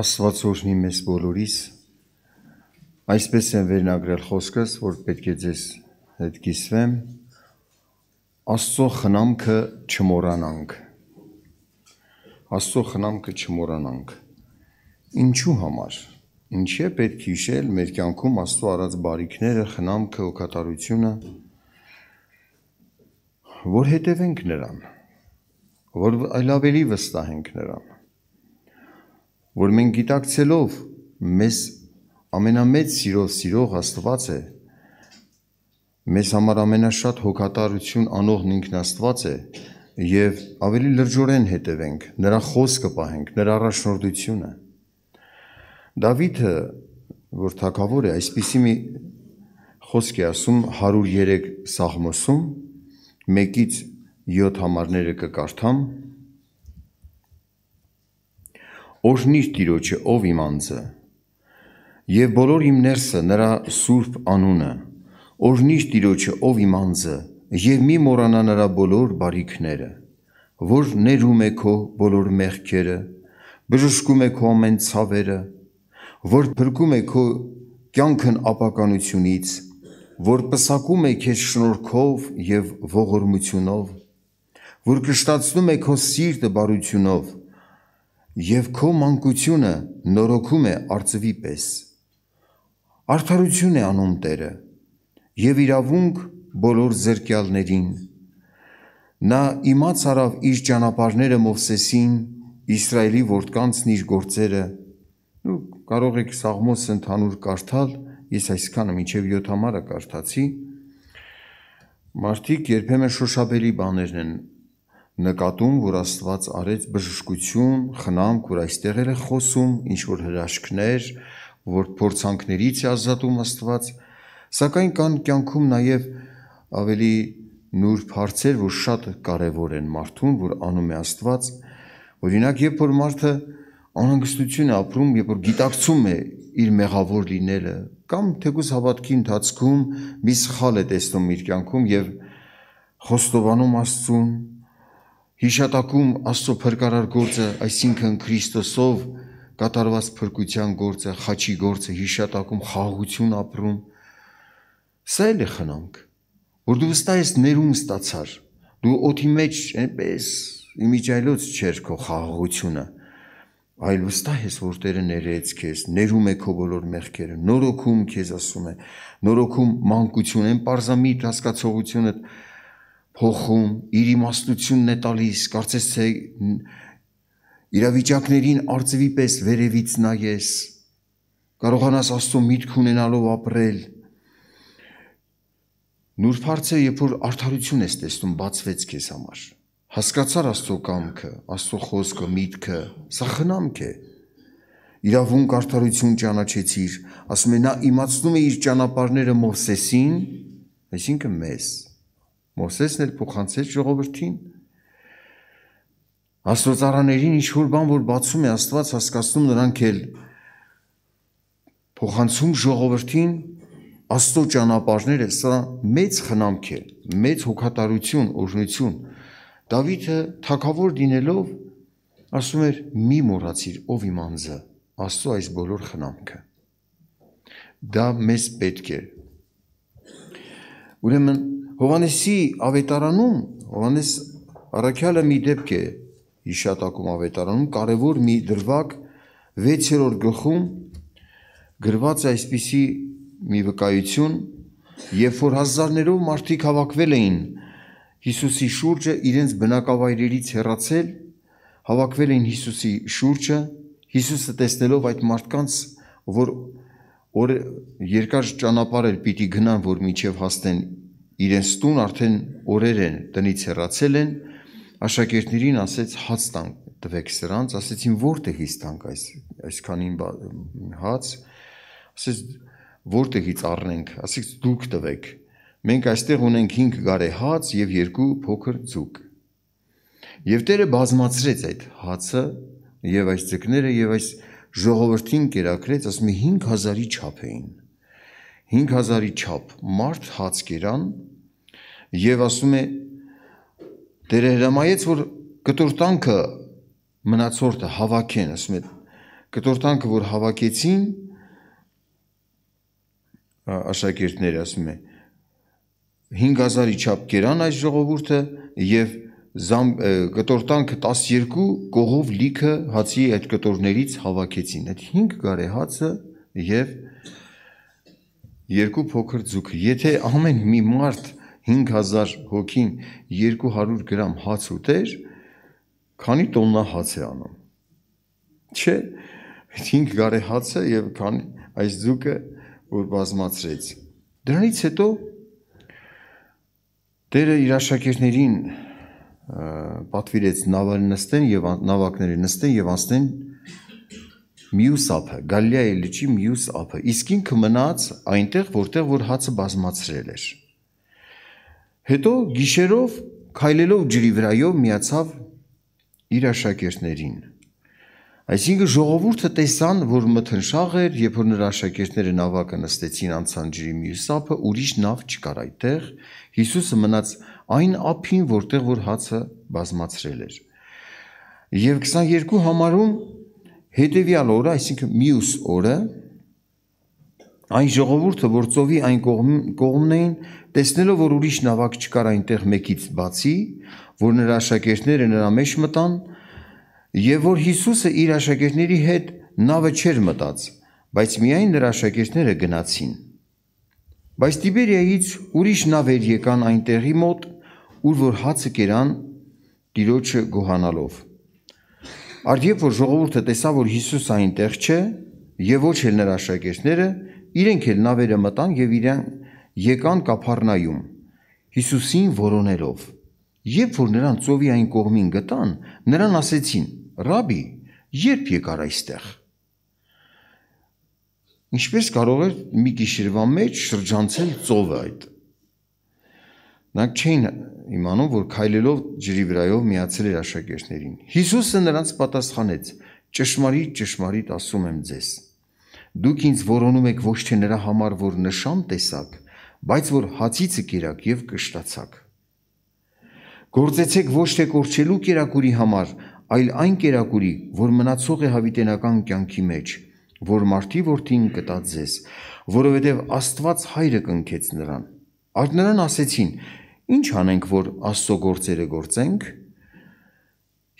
Աստված օրհնի մեզ բոլորիս։ Այսպես եմ վերնագրել խոսքս, որ պետք է ձեզ հետ կիսվեմ։ Աստծո խնամքը չմորանանք։ Աստծո խնամքը չմորանանք։ Ինչու համար։ Ինչի է պետք հիշել մեր կյանքում Աստծո արած բարիքները, խնամքը, օգտատարությունը, որ հետևենք նրան, որ այլ ավելի վստահենք նրան որ մենք գիտակցելով մեզ ամենամեծ սիրո սիրող Աստված է, մեզ համար ամենաշատ հոգատարություն անողն ինքն Աստված է եւ ավելի լրջորեն հետևենք նրա խոսքը պահենք, նրա առաջնորդությունը։ Դավիթը, որ թակավոր է, այսպիսի մի խոսք է ասում 103 Սաղմոսում, 1-ից 7 համարները կկարդամ, օրհնիր Տիրոջը, ով իմ անձը, եւ բոլոր իմ ներսը նրա սուրբ անունը։ Օրհնիր Տիրոջը, ով իմ անձը, եւ մի մոռանա նրա բոլոր բարիքները, որ ներում է քո բոլոր մեղքերը, բժշկում է քո ամեն ցավերը, որ փրկում է քո կյանքն ապականությունից, որ պսակում է քեզ շնորհքով եւ ողորմությունով, որ կշտացնում է քո սիրտը բարությունով, եւ քո մանկությունը նորոգում է արծվի պես։ Արդարություն է անում Տերը եւ իրավունք բոլոր զրկյալներին։ Նա իմաց արավ իր ճանապարհները Մովսեսին, Իսրայելի որդկանցն իր գործերը։ Ու կարող եք Սաղմոս ընդհանուր կարդալ, ես այսքանը մինչև 7 համարը կարդացի։ Մարդիկ երբեմն շոշափելի բաներն են նկատում, որ Աստված արեց բժշկություն, խնամք, որ այստեղ էր խոսում, ինչ որ հրաշքներ, որ փորձանքներից է ազատում Աստված, սակայն կան կյանքում նաև ավելի նուրբ հարցեր, որ շատ կարևոր են մարդուն, որ անում է Աստված։ Օրինակ, երբ որ մարդը անհանգստություն է ապրում, երբ որ գիտակցում է իր մեղավոր լինելը, կամ թեկուզ հավատքի ընթացքում մի սխալ է տեսնում իր կյանքում եւ խոստովանում Աստծուն, Հիշատակում Աստծո փրկարար գործը, այսինքն Քրիստոսով կատարված փրկության գործը, խաչի գործը, հիշատակում խաղաղություն ապրում։ Սա էլ է խնամք, որ դու վստահ ես ներում ստացար։ Դու օթի մեջ այնպես իմիջայլոց չեր քո խաղաղությունը, այլ վստահ ես, որ Տերը ներեց քեզ, ներում է քո բոլոր մեղքերը, նորոգում քեզ ասում է, նորոգում մանկություն, այն parzamit հասկացողությունդ, փոխում, իր իմաստնությունն է տալիս, կարծես թե իրավիճակներին արծվի պես վերևից նայես։ Կարողանաս Աստծո միտք ունենալով ապրել։ Նուրբ հարցը, երբ որ արդարություն ես տեսնում, բացվեց քեզ համար։ Հասկացար Աստծո կամքը, Աստծո խոսքը, միտքը, սա խնամք է։ Իրավունք արդարություն ճանաչեցիր, ասում է նա իմացնում է իր ճանապարհները Մովսեսին, այսինքն մեզ։ Մոսեսն էլ փոխանցեց ժողովրդին։ Աստվածառաներին ինչ որ բան որ բացում է Աստված հասկացնում նրանք էլ փոխանցում ժողովրդին Աստծո ճանապարհները, սա մեծ խնամք է, մեծ հոգատարություն, օրհնություն։ Դավիթը թակավոր դինելով ասում էր՝ «Մի մոռացիր, ով իմ անձը, Աստծո այս բոլոր խնամքը»։ Դա մեզ պետք է։ Ուրեմն Հովանեսի ավետարանում Հովանես առաքյալը մի դեպք է հիշատակում ավետարանում կարևոր մի դրվակ 6-րդ գլխում գրված է այսպիսի մի վկայություն, երբ որ հազարներով մարդիկ հավաքվել էին Հիսուսի շուրջը իրենց բնակավայրերից հեռացել, հավաքվել էին Հիսուսի շուրջը, Հիսուսը տեսնելով այդ մարդկանց, որ օր երկար ճանապարհ էր պիտի գնան, որ միջև հասնեն իրենց տուն արդեն օրեր են տնից հեռացել են, աշակերտներին ասեց հաց տան տվեք սրանց, ասեցին որտեղից տանք այս այսքանին հաց, ասեց որտեղից առնենք, ասեց դուք տվեք։ Մենք այստեղ ունենք 5 գարե հաց եւ 2 փոքր ձուկ։ Եվ Տերը բազմացրեց այդ հացը եւ այս ձկները եւ այս ժողովրդին կերակրեց, ասում է 5000-ի չափ էին։ 5000-ի չափ մարդ հաց կերան եւ ասում է Տերը հրամայեց, որ կտորտանքը մնացորդը հավաքեն, ասում է կտորտանքը, որ հավաքեցին աշակերտները, ասում է 5000-ի չափ կերան այս ժողովուրդը եւ կտորտանքը 12 կողով լիքը հացի այդ կտորներից հավաքեցին։ Այդ 5 գարե հացը եւ երկու փոքր ձուկ։ Եթե ամեն մի մարդ 5000 հոգին 200 գրամ հաց ուտեր, քանի տոննա հաց է անում։ Չէ, 5 գարե հացը եւ քանի այս ձուկը որ բազմացրեց։ Դրանից հետո Տերը իր աշակերտներին պատվիրեց նավալ նստեն եւ նավակները նստեն եւ անցնեն մյուս ափը, Գալիայի լճի մյուս ափը։ Իսկ ինքը մնաց այնտեղ, որտեղ որ հացը բազմացրել էր։ Հետո գիշերով քայլելով ջրի վրայով միացավ իր աշակերտներին։ Այսինքն ժողովուրդը տեսան, որ մթնշաղ էր, երբ որ նրա աշակերտները նավակը նստեցին անցան ջրի մյուս ափը, ուրիշ նավ չկար այդտեղ։ Հիսուսը մնաց այն ափին, որտեղ որ հացը բազմացրել էր։ Եվ 22 համարում հետևյալ օրը, այսինքն մյուս օրը, Այն ժողովուրդը, որ ծովի այն կողմ, կողմն էին, տեսնելով, որ ուրիշ նավակ չկար այնտեղ մեկից բացի, որ նրա աշակերտները նրա մեջ մտան, եւ որ Հիսուսը իր աշակերտների հետ նավը չէր մտած, բայց միայն նրա աշակերտները գնացին։ Բայց Տիբերիայից ուրիշ նավեր եկան այնտեղի մոտ, ուր որ հացը կերան տիրոջը գոհանալով։ Արդյոք որ ժողովուրդը տեսավ, որ Հիսուս այնտեղ չէ, եւ ոչ էլ նրա աշակերտները, Իրենք էլ նավերը մտան եւ իրեն եկան Կափառնայում Հիսուսին որոնելով։ Երբ որ նրան ծովի այն կողմին գտան, նրան ասեցին. «Ռաբի, երբ եկար այստեղ»։ Ինչպես կարող էր մի գիշերվա մեջ շրջանցել ծովը այդ։ Նրանք չէին իմանում, որ քայլելով ջրի վրայով միացել էր աշակերտներին։ Հիսուսը նրանց պատասխանեց. «Ճշմարիտ, ճշմարիտ ասում եմ ձեզ, Դուք ինձ որոնում եք ոչ թե նրա համար, որ նշան տեսակ, բայց որ հացիցը կերակ եւ կշտացակ։ Գործեցեք ոչ թե կորչելու կերակուրի համար, այլ այն կերակուրի, որ մնացող է հավիտենական կյանքի մեջ, որ մարդի որդին կտա ձեզ, որովհետև Աստված հայրը կնքեց նրան։ Արդ նրան ասեցին. Ինչ անենք, որ Աստծո գործերը գործենք։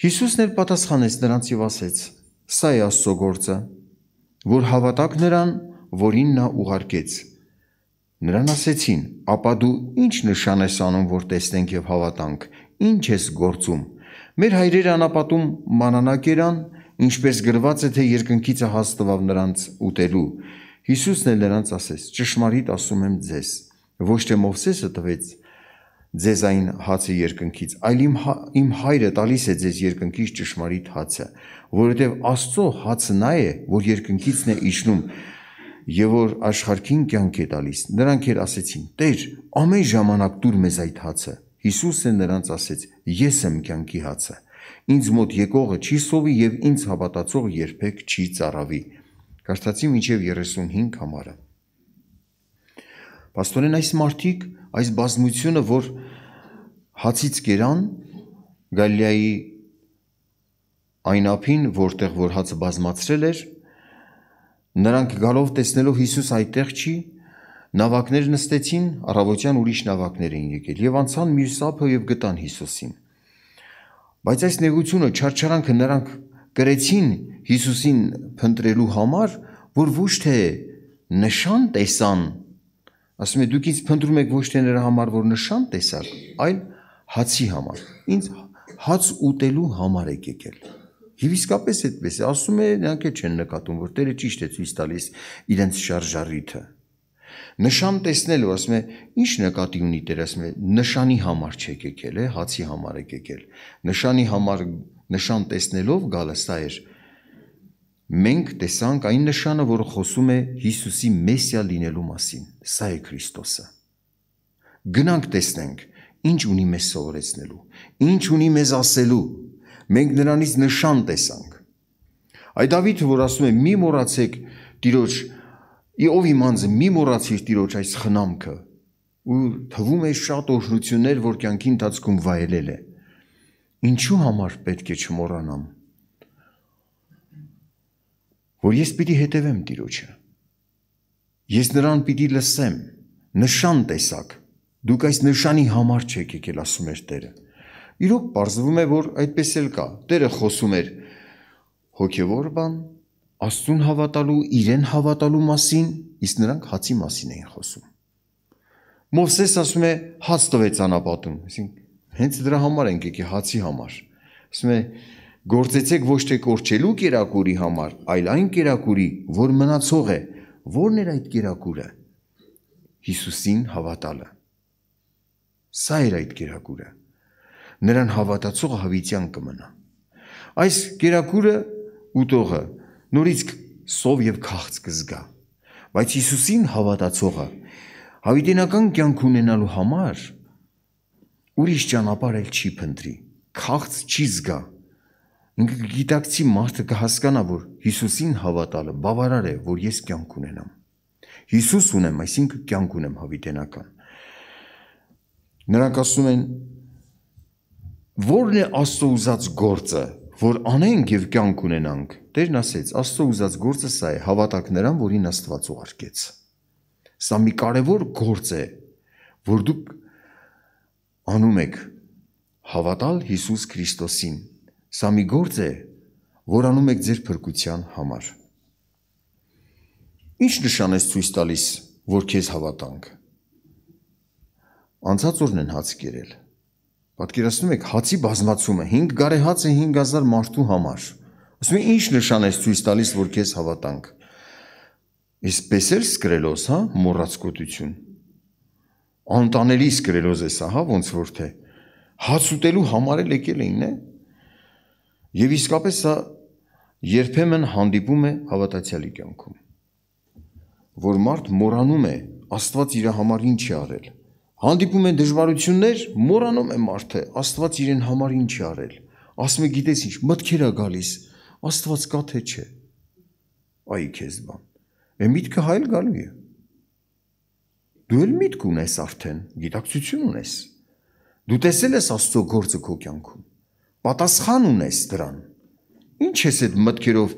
Հիսուսն էլ պատասխանեց նրանց եւ ասեց. Սա է Աստծո գործը, որ հավատակ նրան, որին նա ուղարկեց։ Նրան ասեցին. «Ապա դու ի՞նչ նշան ես անում, որ տեսնենք եւ հավատանք։ Ինչ ես գործում»։ Մեր հայրերը անապատում մանանակ երան, ինչպես գրված է, թե երկնքիցը հաստտվավ նրանց ուտելու։ Հիսուսն էլ նրանց ասեց. «Ճշմարիտ ասում եմ ձեզ, ոչ թե Մովսեսը տվեց ձեզ այն հացը երկնքից, այլ իմ, հա, իմ հայրը տալիս է ձեզ երկնքից ճշմարիտ հացը որովհետև Աստծո հացը նա է, որ երկնքիցն է իջնում եւ որ աշխարհքին կյանք է տալիս։ Նրանք էր ասեցին. Տեր, ամեն ժամանակ դուր մեզ այդ հացը։ Հիսուսը նրանց ասեց. Ես եմ կյանքի հացը։ Ինձ մոտ եկողը չի սովի եւ ինձ հավատացող երբեք չի ծառավի։ Կարդացի մինչև 35 համարը։ Պաստորեն այս մարտիկ, այս բազմությունը, որ հացից կերան Գալիայի այն ափին, որտեղ որ հացը բազմացրել էր, նրանք գալով տեսնելով Հիսուս այդտեղ չի, նավակներ նստեցին, առավոտյան ուրիշ նավակներ էին եկել եւ անցան մյուս ափը եւ գտան Հիսուսին։ Բայց այս նեղությունը, չարչարանքը նրանք գրեցին Հիսուսին փնտրելու համար, որ ոչ թե նշան տեսան, ասում է դուք ինձ փնտրում եք ոչ թե նրա համար, որ նշան տեսակ, այլ հացի համար։ Ինձ հաց ուտելու համար եք եկել։ եկ Եվ իսկապես այդպես է, ասում է, նրանք էլ չեն նկատում, որ Տերը ճիշտ է ցույց տալիս իրենց շարժառիթը։ Նշան տեսնելու, ասում է, ի՞նչ նկատի ունի Տերը, ասում է, նշանի համար չեք եկել, է, հացի համար եք եկել։ Նշանի համար նշան տեսնելով գալը սա էր։ Մենք տեսանք այն նշանը, որը խոսում է Հիսուսի մեսիա լինելու մասին։ Սա է Քրիստոսը։ Գնանք տեսնենք, ինչ ունի մեզ սովորեցնելու, ինչ ունի մեզ ասելու մենք նրանից նշան տեսանք։ Այդ Դավիթը, որ ասում է՝ «Մի մոռացեք Տիրոջ, ով իմ անձը, մի մոռացիր Տիրոջ այս խնամքը»։ Ու թվում է շատ օրհնություններ, որ կյանքի ընթացքում վայելել է։ Ինչու համար պետք է չմոռանամ, որ ես պիտի հետևեմ Տիրոջը։ Ես նրան պիտի լսեմ, նշան տեսակ։ Դուք այս նշանի համար չեք եկել, ասում էր Տերը։ Իրոք պարզվում է, որ այդպես էլ կա։ Տերը խոսում էր հոգևոր բան, Աստուն հավատալու, իրեն հավատալու մասին, իսկ նրանք հացի մասին էին խոսում։ Մովսես ասում է հաց տվեց անապատում, այսինքն հենց դրա համար ենք եկի հացի համար։ Ասում է գործեցեք ոչ թե կորչելու կերակուրի համար, այլ այն կերակուրի, որ մնացող է։ Որն էր այդ կերակուրը։ Հիսուսին հավատալը։ Սա էր այդ կերակուրը նրան հավատացողը հավիտյան կմնա։ Այս գերակուրը ուտողը նորից սով եւ քաղց կզգա։ Բայց Հիսուսին հավատացողը հավիտենական կյանք ունենալու համար ուրիշ ճանապարհ էլ չի փնտրի։ Քաղց չի զգա։ Ինքը գիտակցի մարդը կհասկանա, որ Հիսուսին հավատալը բավարար է, որ ես կյանք ունենամ։ Հիսուս ունեմ, այսինքն կյանք ունեմ հավիտենական։ Նրանք ասում են Որն է Աստծո ուզած գործը, որ անենք եւ կյանք ունենանք։ Տերն ասեց. Աստծո ուզած գործը սա է՝ հավատակ նրան, որին Աստված ուղարկեց։ Սա մի կարևոր գործ է, որ դուք անում եք հավատալ Հիսուս Քրիստոսին։ Սա մի գործ է, որ անում եք ձեր փրկության համար։ Ինչ նշան է ցույց տալիս, որ քեզ հավատանք։ Անցած օրն են հաց կերել։ Պատկերացնում եք, հացի բազմացումը 5 գարե հաց է 5000 մարդու համար։ Ասում են, ի՞նչ նշան է ցույց տալիս, որ քեզ հավատանք։ Իսպես էլ սկրելոս, հա, մոռացկոտություն։ Անտանելի սկրելոս է սա, հա, ոնց որ թե հաց ուտելու համար էլ եկել էին, է։ Եվ իսկապես սա երբեմն հանդիպում է հավատացյալի կյանքում, որ մարդ մոռանում է Աստված իր համար ինչ է արել։ Հանդիպում են դժվարություններ, մոռանում է մարդը, Աստված իրեն համար ինչ է արել։ Ասում է, գիտես ինչ, մտքեր է գալիս, Աստված կա թե չէ։ Այի քեզ բան։ Է միտքը հայլ գալու է։ Դու էլ միտք ունես արդեն, գիտակցություն ունես։ Դու տեսել ես Աստծո գործը քո կյանքում։ Պատասխան ունես դրան։ Ինչ ես այդ մտքերով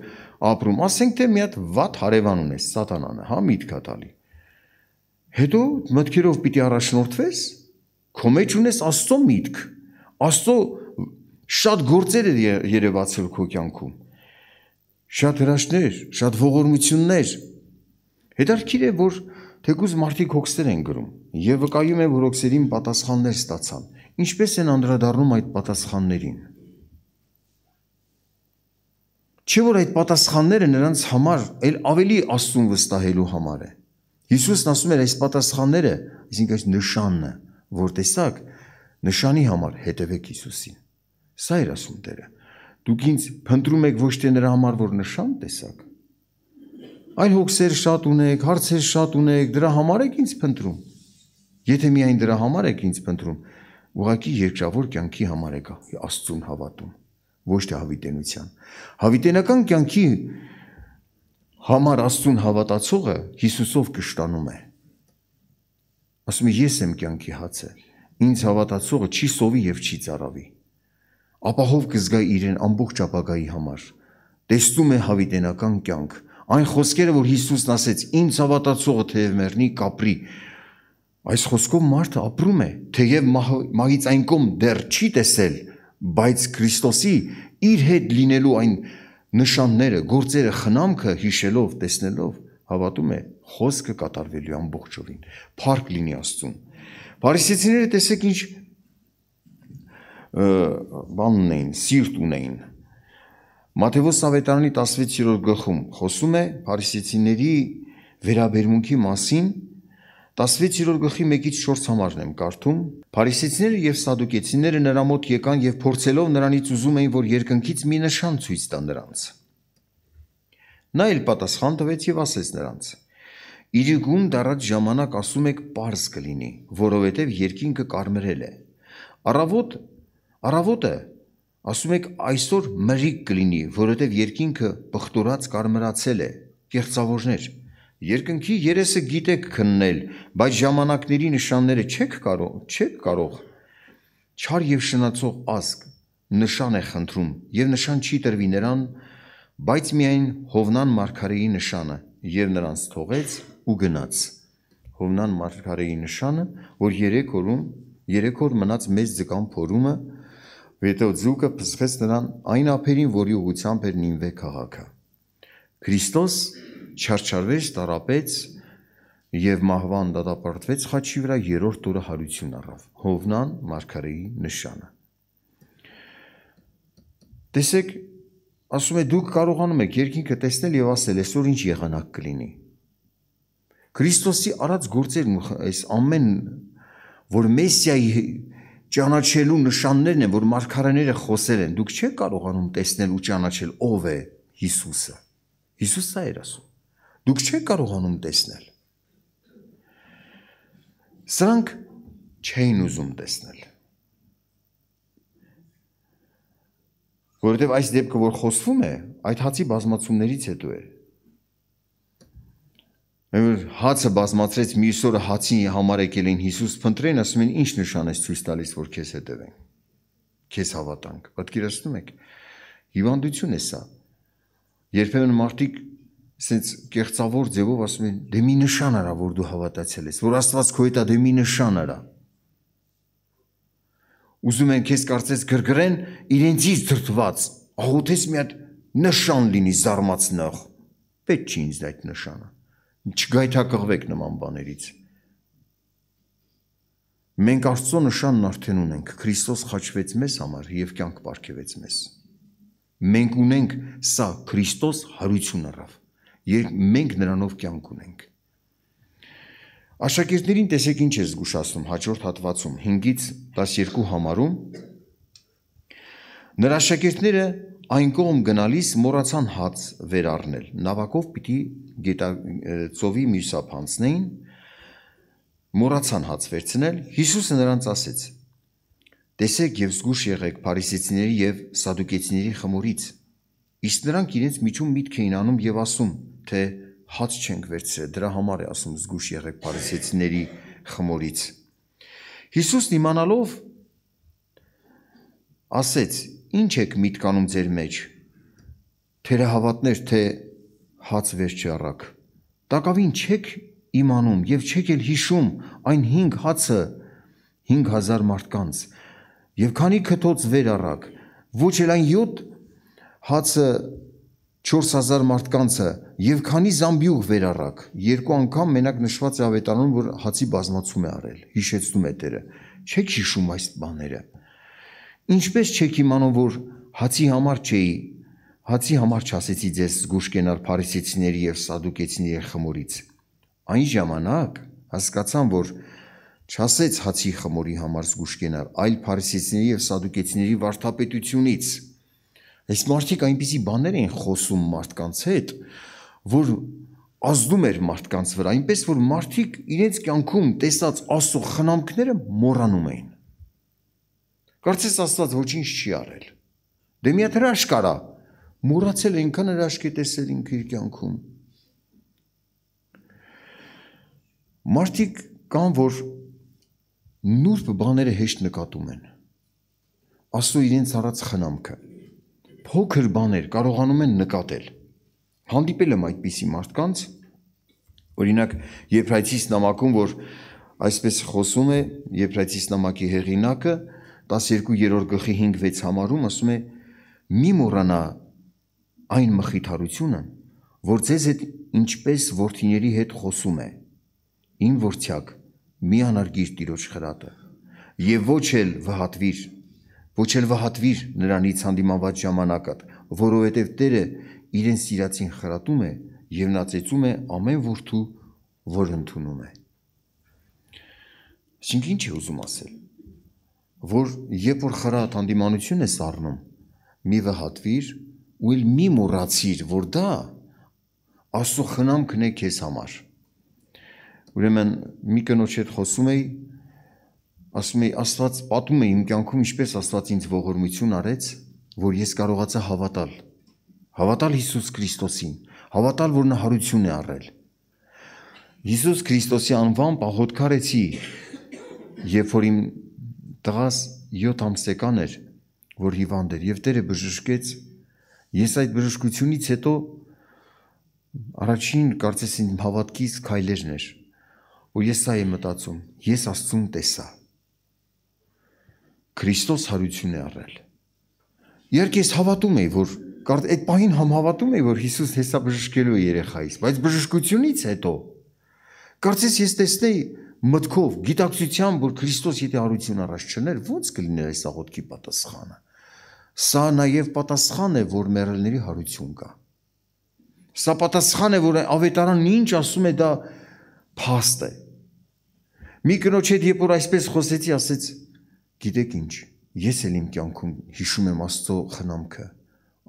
ապրում։ Ասենք թե մի հատ վատ հարևան ունես, սատանանը, հա, միտքա տալի։ Հետո մտքերով պիտի առաջնորդվես, քո մեջ ունես Աստծո միտք, Աստծո շատ գործեր է երևացել քո կյանքում։ Շատ հրաշներ, շատ ողորմություններ։ Հետարքիր է, որ թեկուզ մարդիկ հոգսեր են գրում եւ վկայում է, որ հոգսերին պատասխաններ ստացան։ Ինչպես են անդրադառնում այդ պատասխաններին։ Չէ՞ որ այդ պատասխանները նրանց համար, այլ ավելի Աստուն վստահելու համար է։ Հիսուսն ասում էր այս պատասխանները, այսինքն այս նշանն է, որ տեսակ նշանի համար հետևեք Հիսուսին։ Սա էր ասում Տերը։ Դուք ինձ փնտրում եք ոչ թե նրա համար, որ նշան տեսակ, այլ հոգսեր շատ ունեք, հարցեր շատ ունեք, դրա համար եք ինձ փնտրում։ Եթե միայն դրա համար եք ինձ փնտրում, ուղղակի երկրավոր կյանքի համար եք Աստծուն հավատում, ոչ թե հավիտենության։ Հավիտենական կյանքի համար Աստուն հավատացողը Հիսուսով կշտանում է։ Ասում է ես եմ կյանքի հացը։ Ինձ հավատացողը չի սովի եւ չի ծարավի։ Ապահով կզգա իրեն ամբողջ ապագայի համար։ Տեսնում է հավիտենական կյանք։ Այն խոսքերը, որ Հիսուսն ասեց, ինձ հավատացողը թեև մեռնի, կապրի։ Այս խոսքով մարդը ապրում է, թեև մահից այն կողմ դեռ չի տեսել, բայց Քրիստոսի իր հետ լինելու այն նշանները, գործերը, խնամքը հիշելով, տեսնելով հավատում է խոսքը կատարվելու ամբողջովին։ Փառք լինի Աստծուն։ Փարիսեցիները տեսեք ինչ բան ունեին, սիրտ ունեին։ Մատթեոս ավետարանի 16-րդ գլխում խոսում է փարիսեցիների վերաբերմունքի մասին, 16-րդ գլխի 1-ից 4 համարն եմ կարդում. Փարիսեցիները եւ սադուկեցիները նրա մոտ եկան եւ փորձելով նրանից ուզում էին, որ երկնքից մի նշան ցույց տա նրանց։ Նա էլ պատասխան տվեց եւ ասեց նրանց. Իրիկում դառած ժամանակ ասում եք པարզ կլինի, որովհետեւ երկինքը կարմրել է։ Առավոտ, առավոտը ասում եք այսօր մրիկ կլինի, որովհետեւ երկինքը բխտորած կարմրացել է։ Կեղծավորներ Երկնքի երեսը գիտեք քննել, բայց ժամանակների նշանները չեք կարող, չեք կարող։ Չար եւ շնացող ազգ նշան է խնդրում եւ նշան չի տրվի նրան, բայց միայն Հովնան Մարգարեի նշանը եւ նրանց թողեց ու գնաց։ Հովնան Մարգարեի նշանը, որ 3 օրում 3 օր մնաց մեծ ձկան փորումը, Հետո ձուկը փսվեց նրան այն ափերին, որի ուղությամբ էր նինվե քաղաքը։ Քրիստոս չարչարվեց, տարապեց եւ մահվան դատապարտվեց խաչի վրա երրորդ օրը հարություն առավ։ Հովնան մարգարեի նշանը։ Տեսեք, ասում է դուք կարողանում եք երկինքը տեսնել եւ ասել, այսօր ինչ եղանակ կլինի։ Քրիստոսի արած գործերն այս ամեն որ մեսիայի ճանաչելու նշաններն են, որ մարգարեները խոսել են, դուք չեք կարողանում տեսնել ու ճանաչել ով է Հիսուսը։ Հիսուսը էր ասում։ Դուք չեք կարողանում տեսնել։ Սրանք չէին ուզում տեսնել։ Որովհետև այս դեպքը, որ խոսվում է, այդ հացի բազմացումներից հետո է։ Մեր հացը բազմացրեց մի սորը հացին համար եկել են Հիսուս փնտրեն, ասում են ինչ նշան ես ցույց տալիս, որ քեզ հետևեն։ Քեզ հավատանք։ Պատկերացնում եք։ Հիվանդություն է սա։ Երբեմն մարդիկ սենց կեղծավոր ձևով ասում են դե մի նշան արա որ դու հավատացել ես որ աստված քո հետ է դե մի նշան արա ուզում են քեզ կարծես գրգռեն իրենցից դրթված աղոթես մի հատ նշան լինի զարմացնող պետք չի ինձ այդ նշանը չգայթակղվեք նման բաներից մենք աստծո նշանն արդեն ունենք քրիստոս խաչվեց մեզ համար եւ կյանք ապարգևեց մեզ մենք ունենք սա քրիստոս հարություն առավ երբ մենք նրանով կյանք ունենք։ Աշակերտներին տեսեք ինչ է զգուշացնում հաջորդ հատվածում 5-ից 12 համարում նրա աշակերտները այն կողմ գնալիս մոռացան հաց վեր առնել։ Նավակով պիտի գետա ծովի մյուսապ հանցնեին։ Մոռացան հաց վերցնել։ Հիսուսը նրանց ասեց. Տեսեք եւ զգուշ եղեք Փարիսեցիների եւ Սադուկեցիների խմորից։ Իսկ նրանք իրենց միջում միտք էին անում եւ ասում, թե հաց չենք վերցրել, դրա համար է ասում զգուշ եղեք փարիսեցիների խմորից։ Հիսուսն իմանալով ասեց. «Ինչ եք միտք անում ձեր մեջ»։ Թերահավատներ, թե հաց վեր չառակ։ Տակավին չեք իմանում եւ չեք էլ հիշում այն 5 հացը 5000 մարդկանց։ Եվ քանի քթոց վեր առակ, ոչ էլ այն 7 հացը 4000 մարդկանցը եւ քանի զամբյուղ վերառակ երկու անգամ մենակ նշված է ավետարանում որ հացի բազմացում է արել հիշեցնում է Տերը չեք հիշում այս բաները ինչպես չեք իմանում որ հացի համար չէի հացի համար չասեցի ձեզ զգուշ կենալ փարիսեցիների եւ սադուկեցիների խմորից այն ժամանակ հասկացան որ չասեց հացի խմորի համար զգուշ կենալ այլ փարիսեցիների եւ սադուկեցիների վարթապետությունից Այս մարդիկ այնպիսի բաներ էին խոսում մարդկանց հետ, որ ազդում էր մարդկանց վրա, այնպես որ մարդիկ իրենց կյանքում տեսած աստծո խնամքները մոռանում էին։ Կարծես աստված ոչինչ չի արել։ Դե մի հատ հրաշք արա։ Մոռացել այնքան հրաշք է տեսել ինքը իր կյանքում։ Մարդիկ կան, որ նուրբ բաները հեշտ նկատում են։ Աստծո իրենց առած խնամքը փոքր բաներ կարողանում են նկատել։ Հանդիպել եմ այդպիսի մարդկանց, օրինակ Եփրայցիս նամակում, որ այսպես խոսում է Եփրայցիս նամակի հեղինակը 12-րդ գլխի 5-6 համարում ասում է. «Մի մոռանա այն մխիթարությունը, որ ձեզ այդ ինչպես worth-իների հետ խոսում է։ Իմ worth-յակ մի անարգիր Տիրոջ խրատը եւ ոչ էլ վհատվիր Ոչ էլ վհատվիր նրանից հանդիմանված ժամանակդ, որովհետև Տերը իրեն սիրածին խրատում է եւ նա ծեծում է ամեն որդու, որ ընդունում է։ Իսկ ինչ է ուզում ասել։ Որ երբ որ խրատ հանդիմանություն ես առնում, մի վհատվիր ու էլ մի մոռացիր, որ դա Աստծո խնամքն է քեզ համար։ Ուրեմն մի կնոջ հետ խոսում էի, ասում էի Աստված պատում է իմ կյանքում ինչպես Աստված ինձ ողորմություն արեց, որ ես կարողացա հավատալ։ Հավատալ Հիսուս Քրիստոսին, հավատալ, որ նա հարություն է առել։ Հիսուս Քրիստոսի անվան պահոտքարեցի, երբ որ իմ տղաս 7 ամսեկան էր, որ հիվանդ էր եւ Տերը բժշկեց։ Ես այդ բժշկությունից հետո առաջին կարծես իմ հավատքից քայլերն էր, որ ես սա եմ մտածում, ես Աստծուն տեսա։ Քրիստոս հարություն է առել։ Երբ ես հավատում էի, որ կարդ այդ պահին համ հավատում էի, որ Հիսուս հեսա բժշկելու է երեխայիս, բայց բժշկությունից հետո կարծես ես տեսնեի մտքով, գիտակցությամբ, որ Քրիստոս եթե հարություն առաջ չներ, ո՞նց կլիներ այս աղոթքի պատասխանը։ Սա նաև պատասխան է, որ մեռելների հարություն կա։ Սա պատասխան է, որ ավետարանն ինչ ասում է, դա փաստ է։ Մի կնոջ հետ երբ որ այսպես խոսեցի, ասեց Գիտեք ինչ, ես էլ իմ կյանքում հիշում եմ Աստծո խնամքը,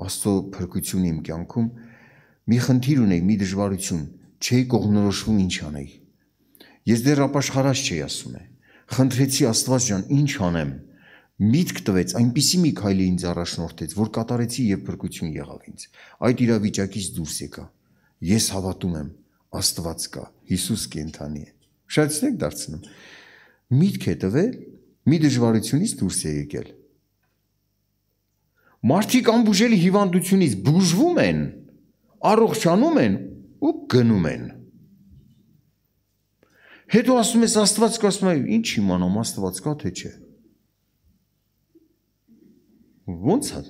Աստծո փրկությունը իմ կյանքում։ Մի խնդիր ունեի, մի դժվարություն, չէի կողնորոշվում ինչ անեի։ Ես դեռ ապաշխարած չէի ասում է։ Խնդրեցի Աստված ջան, ինչ անեմ։ Միտք տվեց, այնպիսի մի քայլի ինձ առաջնորդեց, որ կատարեցի եւ փրկություն եղավ ինձ։ Այդ իրավիճակից դուրս եկա։ Ես հավատում եմ, Աստված կա, Հիսուս կենթանի է։ Շատցնեք դարձնում։ Միտք է տվել մի դժվարությունից դուրս է եկել։ Մարդիկ ամբուժելի հիվանդությունից բուժվում են, առողջանում են ու գնում են։ Հետո ասում ես Աստված կա, ասում եմ, ինչ իմանամ Աստված կա թե չէ։ Ոնց է։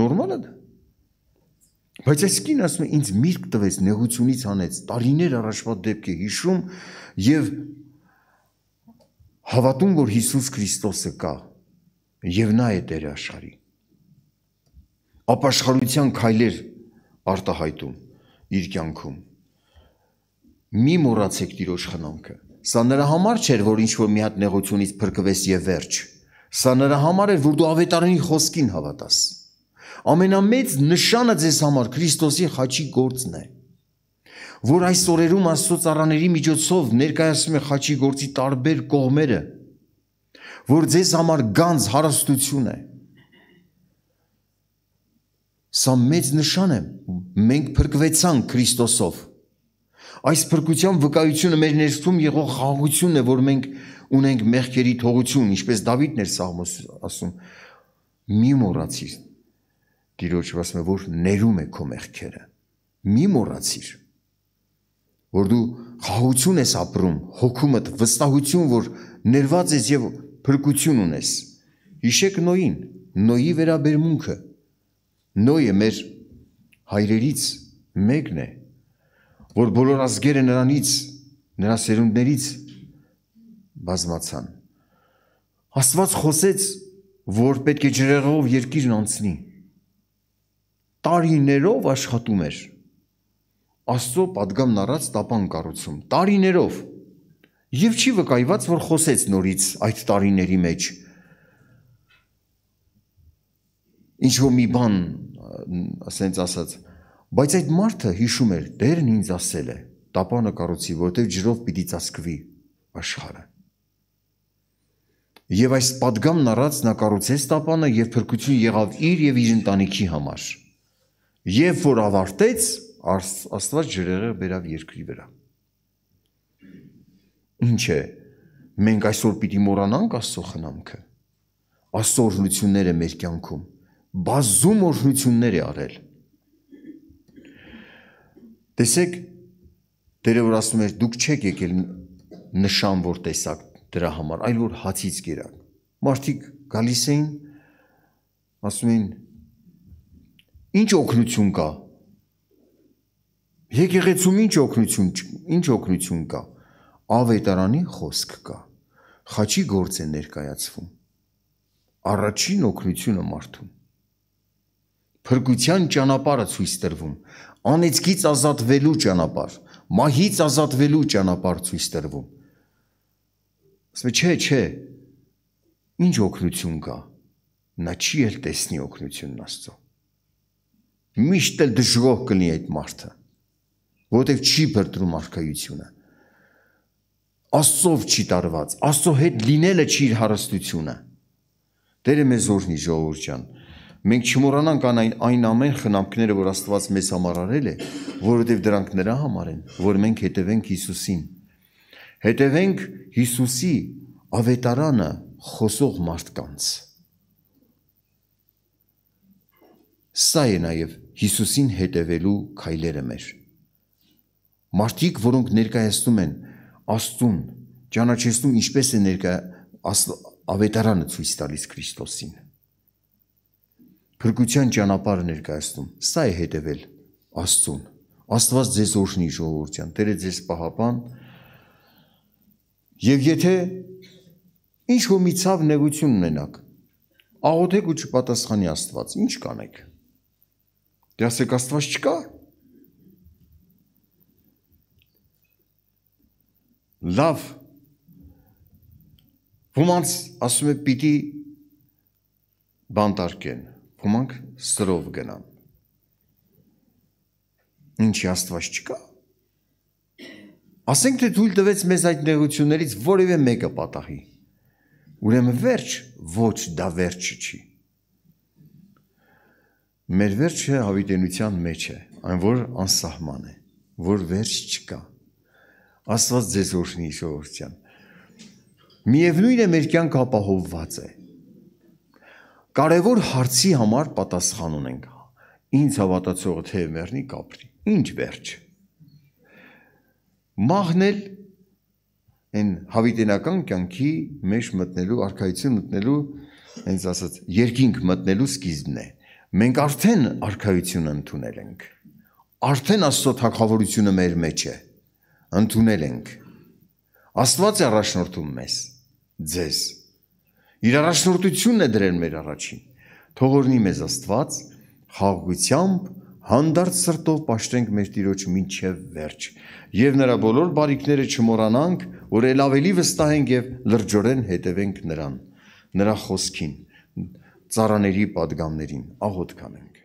Նորմալ է դա։ Բայց այս կին ասում է ինձ միրգ տվեց, նեղությունից հանեց, տարիներ առաջվա դեպքը հիշում եւ հավատում, որ Հիսուս Քրիստոսը կա եւ նա է Տեր աշխարհի։ Ապաշխարության քայլեր արտահայտում իր կյանքում։ Մի մոռացեք Տիրոջ խնամքը։ Սա նրա համար չէր, որ ինչ որ մի հատ նեղությունից փրկվես եւ վերջ։ Սա նրա համար էր, որ դու ավետարանի խոսքին հավատաս։ Ամենամեծ նշանը ձեզ համար Քրիստոսի խաչի գործն է որ այս օրերում Աստծո ծառաների միջոցով ներկայացում է խաչի գործի տարբեր կողմերը, որ ձեզ համար գանձ հարստություն է։ Սա մեծ նշան է։ Մենք փրկվեցանք Քրիստոսով։ Այս փրկության վկայությունը մեր ներսում եղող խաղությունն է, որ մենք ունենք մեղքերի թողություն, ինչպես Դավիթն էր Սաղմոս ասում. Մի մոռացիր։ Տիրոջ ասում է, որ ներում է քո մեղքերը։ Մի մոռացիր որ դու խաղություն ես ապրում, հոգումդ վստահություն, որ ներված ես եւ փրկություն ունես։ Հիշեք Նոյին, Նոյի վերաբերմունքը։ Նոյը մեր հայրերից մեկն է, որ բոլոր ազգերը նրանից, նրա սերունդներից բազմացան։ Աստված խոսեց, որ պետք է ջրեղով երկիրն անցնի։ Տարիներով աշխատում էր Աստծո падգամն առած տապան կառուցում տարիներով եւ չի վկայված որ խոսեց նորից այդ տարիների մեջ ինչ որ մի բան ասենց ասած բայց այդ մարդը հիշում էր Տերն ինձ ասել է տապանը կառուցի որտեղ ջրով պիտի ծածկվի աշխարհը եւ այս падգամն առած նա կառուցեց տապանը եւ փրկություն եղավ իր եւ իր ընտանիքի համար երբ որ ավարտեց Աստված ջրերը բերավ երկրի վրա։ Ինչ է։ Մենք այսօր պիտի մոռանանք Աստծո խնամքը։ Աստծո օրհնությունները մեր կյանքում բազում օրհնություններ է արել։ Տեսեք, Տերը որ ասում էր դուք չեք եկել նշան որ տեսակ դրա համար, այլ որ հացից գերակ։ Մարդիկ գալիս էին ասում էին ինչ օգնություն կա Եկեղեցում ինչ օգնություն ինչ օգնություն կա։ Ավետարանի խոսք կա։ Խաչի գործ է ներկայացվում։ Առաջին օգնությունը մարդուն։ Փրկության ճանապարհը ցույց տրվում, անեծքից ազատվելու ճանապարհ, մահից ազատվելու ճանապարհ ցույց տրվում։ Ասում չէ, չէ։ Ինչ օգնություն կա։ Նա չի էլ տեսնի օգնությունն Աստծո։ Միշտ էլ դժգոհ կլինի այդ մարդը որովհետև չի բրտրում արքայությունը։ Աստծով չի տարված, Աստծո հետ լինելը չի իր հարստությունը։ Տերը մեզ օրհնի ժողովուրդ ջան։ Մենք չմոռանանք այն այն ամեն խնամքները, որ Աստված մեզ համար արել է, որովհետև դրանք նրա համար են, որ մենք հետևենք Հիսուսին։ Հետևենք Հիսուսի ավետարանը խոսող մարդկանց։ Սա է նաև Հիսուսին հետևելու քայլերը մեր։ Մարդիկ, որոնք ներկայացնում են Աստուն, ճանաչեցնում ինչպես է ներկա ավետարանը ցույց տալիս Քրիստոսին։ Փրկության ճանապարհը ներկայացնում։ Սա է հետևել Աստծուն։ Աստված ձեզ օրհնի ժողովրդյան, Տերը ձեզ պահապան։ Եվ եթե ինչ որ մի ցավ նեղություն ունենաք, աղոթեք ու չպատասխանի Աստված, ի՞նչ կանեք։ Դասեք Աստված չկա։ լավ ոմանց ասում է պիտի բանտարկեն, ոմանք սրով գնան։ Ինչի Աստված չկա։ Ասենք թե թույլ տվեց մեզ այդ նեղություններից որևէ մեկը պատահի։ Ուրեմն վերջ, ոչ դա վերջը չի։ Մեր վերջը հավիտենության մեջ է, այն որ անսահման է, որ վերջ չկա։ Աստված ձեզ օրհնի շողորթյան։ Միևնույն է մեր կյանք ապահովված է։ Կարևոր հարցի համար պատասխան ունենք։ Ինչ հավատացողը թե մեռնի կապրի։ Ինչ վերջ։ Մահնել այն հավիտենական կյանքի մեջ մտնելու արխայություն մտնելու հենց ասած երկինք մտնելու սկիզբն է։ Մենք արդեն արխայությունը ընդունել ենք։ Արդեն Աստծո թակավորությունը մեր մեջ է։ մեջ ընդունել ենք։ Աստված է առաջնորդում մեզ, ձեզ։ Իր առաջնորդությունն է դրել մեր առաջին։ Թողորնի մեզ Աստված խաղաղությամբ հանդարտ սրտով ապաշտենք մեր Տիրոջ մինչև վերջ եւ նրա բոլոր բարիքները չմոռանանք, որ ել ավելի վստահենք եւ լրջորեն հետևենք նրան, նրա խոսքին, ծառաների падգամներին, աղոտ կանենք։